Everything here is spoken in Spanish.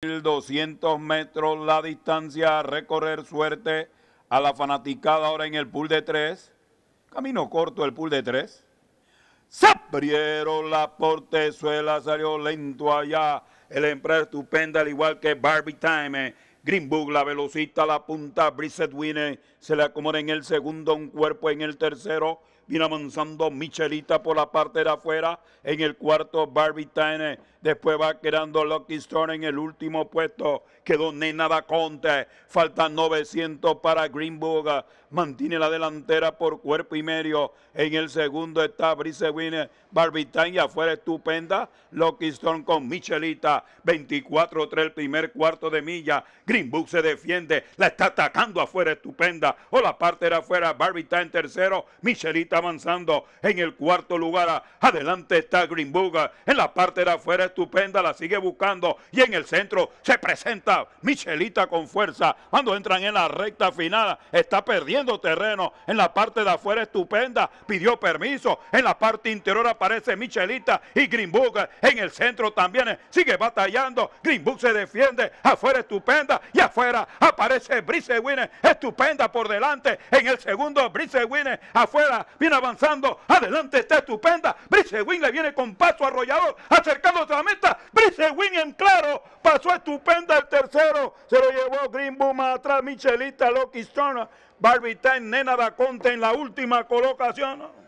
1200 metros la distancia a recorrer suerte a la fanaticada ahora en el pool de tres Camino corto el pool de tres Se la portezuela, salió lento allá. El Empresa Estupenda, al igual que Barbie Time. Green Book, la velocita, la punta. Brisset Winner se le acomoda en el segundo, un cuerpo en el tercero viene avanzando Michelita por la parte de afuera. En el cuarto, Barbie Después va quedando Lucky Stone en el último puesto. Quedó Nena da Conte. falta 900 para Book Mantiene la delantera por cuerpo y medio. En el segundo está Brice Winner. Barbie afuera estupenda. Lucky Stone con Michelita. 24-3 el primer cuarto de milla. Greenbug se defiende. La está atacando afuera estupenda. O la parte de afuera. Barbie Tine tercero. Michelita avanzando en el cuarto lugar. Adelante está Green Book. En la parte de afuera estupenda la sigue buscando. Y en el centro se presenta Michelita con fuerza. Cuando entran en la recta final está perdiendo terreno. En la parte de afuera estupenda pidió permiso. En la parte interior aparece Michelita y Green Book. En el centro también sigue batallando. Green Book se defiende. Afuera estupenda. Y afuera aparece Brice Winner. Estupenda por delante. En el segundo Brice Winner. Afuera avanzando. Adelante está estupenda. Brice Wynn le viene con paso arrollador, acercando a la meta. Brice Wynn en claro, pasó estupenda el tercero. Se lo llevó Green Boom atrás, Michelita, Loki Stone, Barbie Time, Nena Daconte en la última colocación.